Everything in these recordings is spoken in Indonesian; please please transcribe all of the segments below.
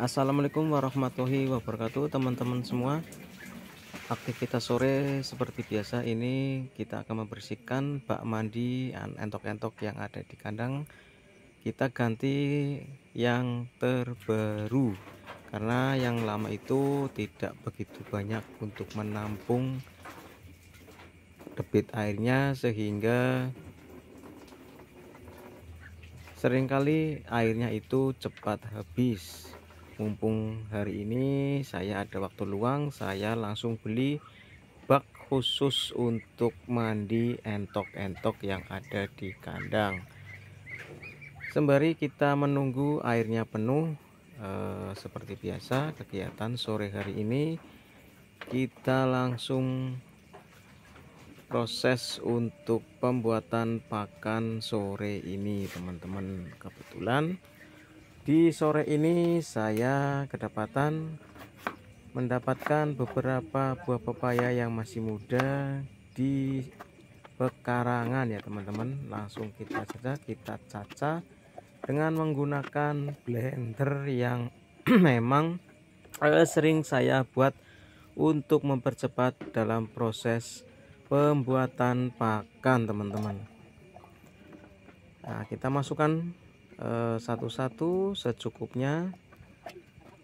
Assalamualaikum warahmatullahi wabarakatuh teman-teman semua aktivitas sore seperti biasa ini kita akan membersihkan bak mandi entok-entok yang ada di kandang kita ganti yang terbaru karena yang lama itu tidak begitu banyak untuk menampung debit airnya sehingga seringkali airnya itu cepat habis mumpung hari ini saya ada waktu luang saya langsung beli bak khusus untuk mandi entok-entok yang ada di kandang sembari kita menunggu airnya penuh eh, seperti biasa kegiatan sore hari ini kita langsung proses untuk pembuatan pakan sore ini teman-teman kebetulan di sore ini saya kedapatan mendapatkan beberapa buah pepaya yang masih muda di pekarangan ya teman-teman langsung kita saja kita caca dengan menggunakan blender yang memang eh, sering saya buat untuk mempercepat dalam proses pembuatan pakan teman-teman nah, kita masukkan Eh, satu-satu secukupnya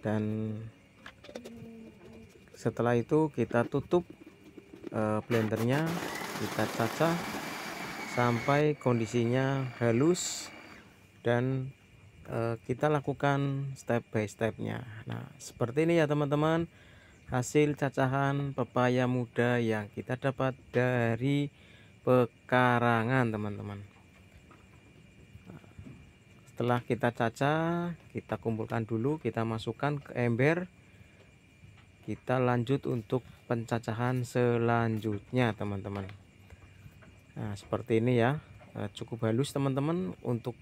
dan setelah itu kita tutup eh, blendernya kita cacah sampai kondisinya halus dan eh, kita lakukan step by stepnya nah seperti ini ya teman-teman hasil cacahan pepaya muda yang kita dapat dari pekarangan teman-teman setelah kita caca, kita kumpulkan dulu kita masukkan ke ember kita lanjut untuk pencacahan selanjutnya teman-teman nah seperti ini ya eh, cukup halus teman-teman untuk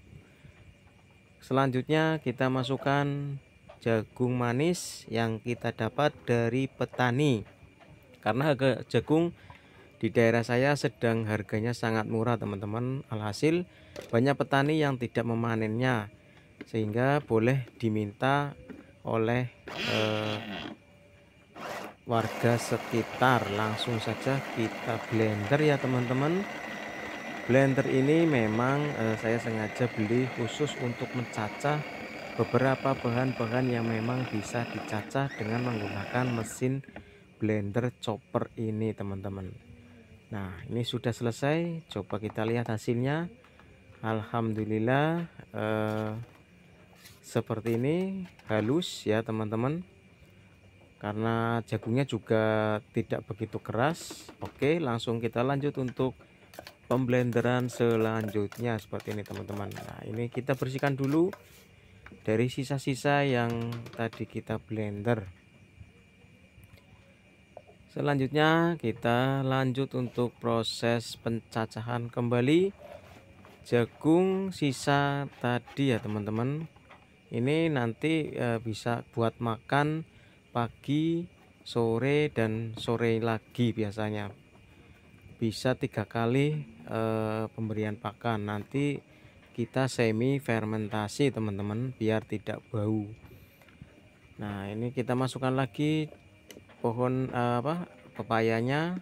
selanjutnya kita masukkan jagung manis yang kita dapat dari petani karena harga jagung di daerah saya sedang harganya sangat murah teman-teman. Alhasil banyak petani yang tidak memanennya sehingga boleh diminta oleh eh, warga sekitar langsung saja kita blender ya teman-teman blender ini memang eh, saya sengaja beli khusus untuk mencacah beberapa bahan-bahan yang memang bisa dicacah dengan menggunakan mesin blender chopper ini teman-teman Nah ini sudah selesai coba kita lihat hasilnya Alhamdulillah eh, seperti ini halus ya teman-teman karena jagungnya juga tidak begitu keras Oke langsung kita lanjut untuk pemblenderan selanjutnya seperti ini teman-teman Nah ini kita bersihkan dulu dari sisa-sisa yang tadi kita blender selanjutnya kita lanjut untuk proses pencacahan kembali jagung sisa tadi ya teman-teman ini nanti e, bisa buat makan pagi sore dan sore lagi biasanya bisa tiga kali e, pemberian pakan nanti kita semi fermentasi teman-teman biar tidak bau nah ini kita masukkan lagi pohon uh, apa pepayanya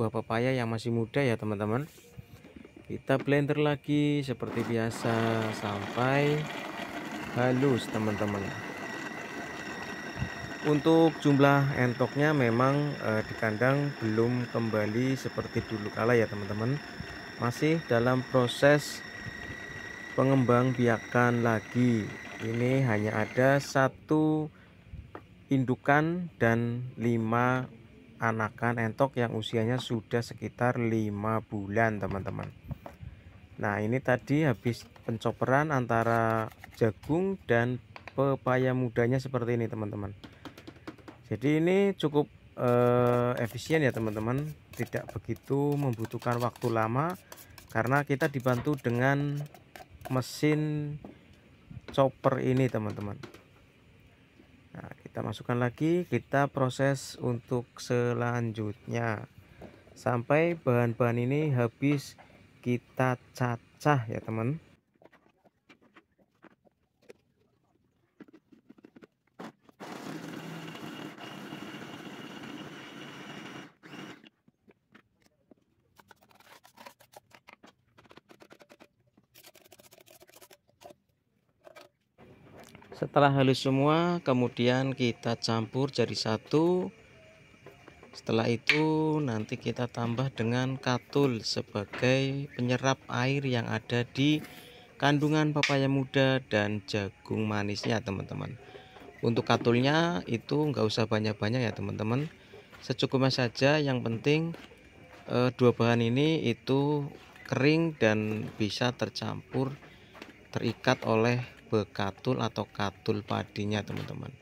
buah pepaya yang masih muda ya teman-teman kita blender lagi seperti biasa sampai halus teman-teman untuk jumlah entoknya memang eh, di kandang belum kembali seperti dulu kala ya teman-teman masih dalam proses pengembang biakan lagi ini hanya ada satu indukan dan 5 anakan entok yang usianya sudah sekitar 5 bulan teman-teman Nah ini tadi habis pencoperan antara jagung dan pepaya mudanya seperti ini teman-teman Jadi ini cukup eh, efisien ya teman-teman Tidak begitu membutuhkan waktu lama Karena kita dibantu dengan mesin chopper ini teman-teman kita masukkan lagi kita proses untuk selanjutnya sampai bahan-bahan ini habis kita cacah ya teman setelah halus semua kemudian kita campur jadi satu setelah itu nanti kita tambah dengan katul sebagai penyerap air yang ada di kandungan papaya muda dan jagung manisnya teman-teman untuk katulnya itu nggak usah banyak-banyak ya teman-teman secukupnya saja yang penting eh, dua bahan ini itu kering dan bisa tercampur terikat oleh bekatul atau katul padinya teman-teman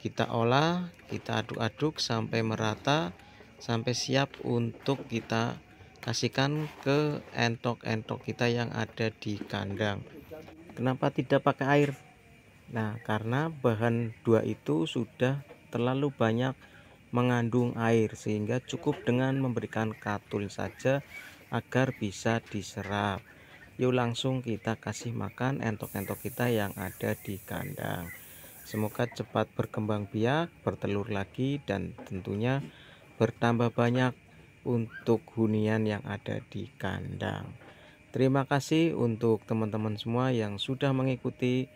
kita olah kita aduk-aduk sampai merata sampai siap untuk kita kasihkan ke entok-entok kita yang ada di kandang kenapa tidak pakai air nah karena bahan dua itu sudah terlalu banyak mengandung air sehingga cukup dengan memberikan katul saja agar bisa diserap yuk langsung kita kasih makan entok-entok kita yang ada di kandang semoga cepat berkembang biak bertelur lagi dan tentunya bertambah banyak untuk hunian yang ada di kandang terima kasih untuk teman-teman semua yang sudah mengikuti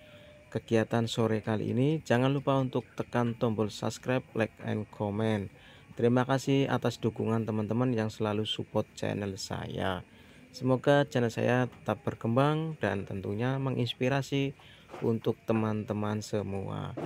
kegiatan sore kali ini jangan lupa untuk tekan tombol subscribe like and comment Terima kasih atas dukungan teman-teman yang selalu support channel saya. Semoga channel saya tetap berkembang dan tentunya menginspirasi untuk teman-teman semua.